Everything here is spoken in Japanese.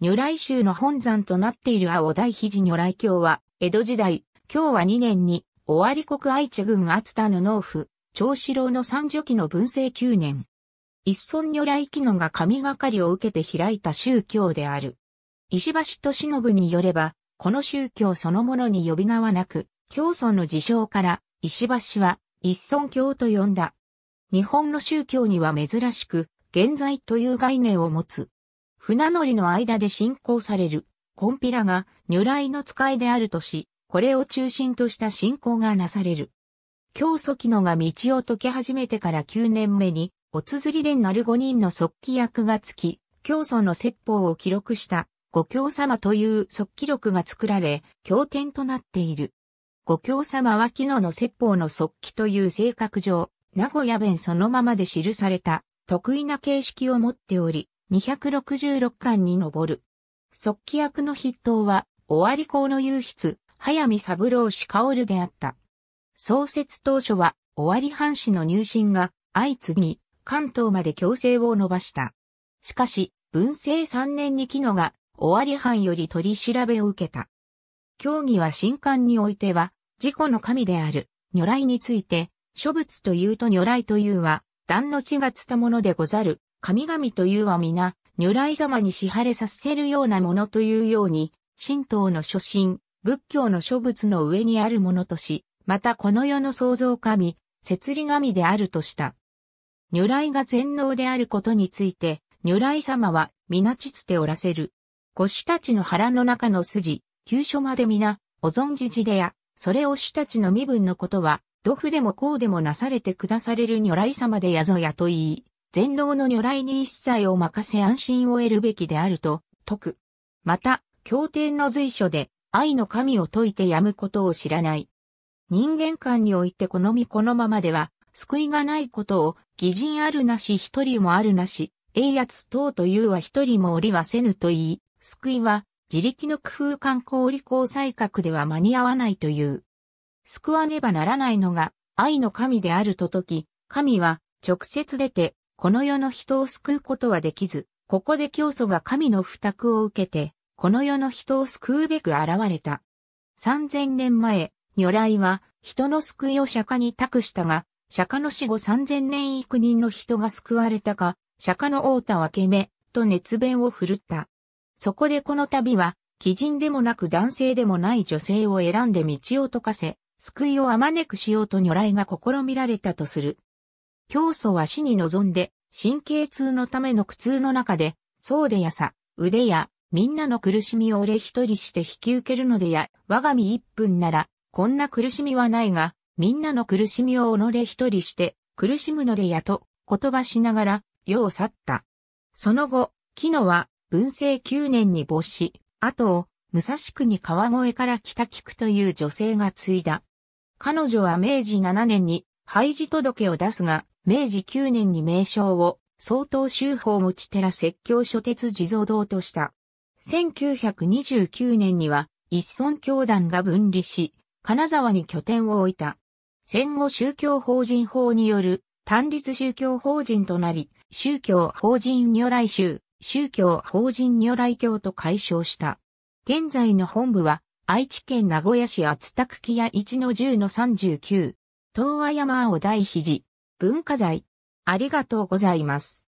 如来宗の本山となっている青大肘如来教は、江戸時代、今日は2年に、尾張国愛知郡厚田布農夫、長四郎の三女期の文政9年。一村如来機能が神がかりを受けて開いた宗教である。石橋敏信によれば、この宗教そのものに呼び名はなく、教尊の自称から、石橋は一村教と呼んだ。日本の宗教には珍しく、現在という概念を持つ。船乗りの間で信仰される、コンピラが如来の使いであるとし、これを中心とした信仰がなされる。教祖機能が道を解き始めてから9年目に、おつづり連なる5人の即帰役がつき、教祖の説法を記録した、五教様という即記録が作られ、経典となっている。五教様は機野の説法の即帰という性格上、名古屋弁そのままで記された、得意な形式を持っており、266巻に上る。即帰役の筆頭は、尾張校の優筆、早見三郎氏薫であった。創設当初は、尾張藩士の入信が相次ぎ、関東まで強制を伸ばした。しかし、文政3年に木野が、尾張藩より取り調べを受けた。協議は新刊においては、自己の神である、如来について、諸仏というと如来というは、断の地がつたものでござる、神々というは皆、如来様に支払いさせるようなものというように、神道の初心、仏教の諸仏の上にあるものとし、またこの世の創造神、摂理神であるとした。如来が全能であることについて、如来様は皆ちつておらせる。ご主たちの腹の中の筋、急所まで皆、お存じじでや、それを主たちの身分のことは、どふでもこうでもなされてくだされる如来様でやぞやと言い、全能の如来に一切を任せ安心を得るべきであると、説く。また、経典の随所で、愛の神を説いてやむことを知らない。人間間においてこの身このままでは、救いがないことを、偽人あるなし一人もあるなし、英圧等というは一人もおりはせぬと言い、救いは、自力の工夫観光利口才覚では間に合わないという。救わねばならないのが、愛の神であると説き、神は、直接出て、この世の人を救うことはできず、ここで教祖が神の付託を受けて、この世の人を救うべく現れた。三千年前、如来は人の救いを釈迦に託したが、釈迦の死後三千年幾人の人が救われたか、釈迦の王太はけめ、と熱弁を振るった。そこでこの度は、鬼人でもなく男性でもない女性を選んで道を解かせ、救いをあまねくしようと如来が試みられたとする。教祖は死に臨んで、神経痛のための苦痛の中で、そうでやさ、腕や、みんなの苦しみを俺一人して引き受けるのでや、我が身一分なら、こんな苦しみはないが、みんなの苦しみを己一人して、苦しむのでやと、言葉しながら、世を去った。その後、木野は、文政9年に没し、後を、武蔵国川越から北菊という女性が継いだ。彼女は明治7年に廃寺届を出すが、明治9年に名称を、総統修法持寺説教所鉄地蔵堂とした。1929年には、一村教団が分離し、金沢に拠点を置いた。戦後宗教法人法による単立宗教法人となり、宗教法人如来宗、宗教法人如来教と解消した。現在の本部は、愛知県名古屋市厚田区木屋1の10の39、東和山を大肘、文化財。ありがとうございます。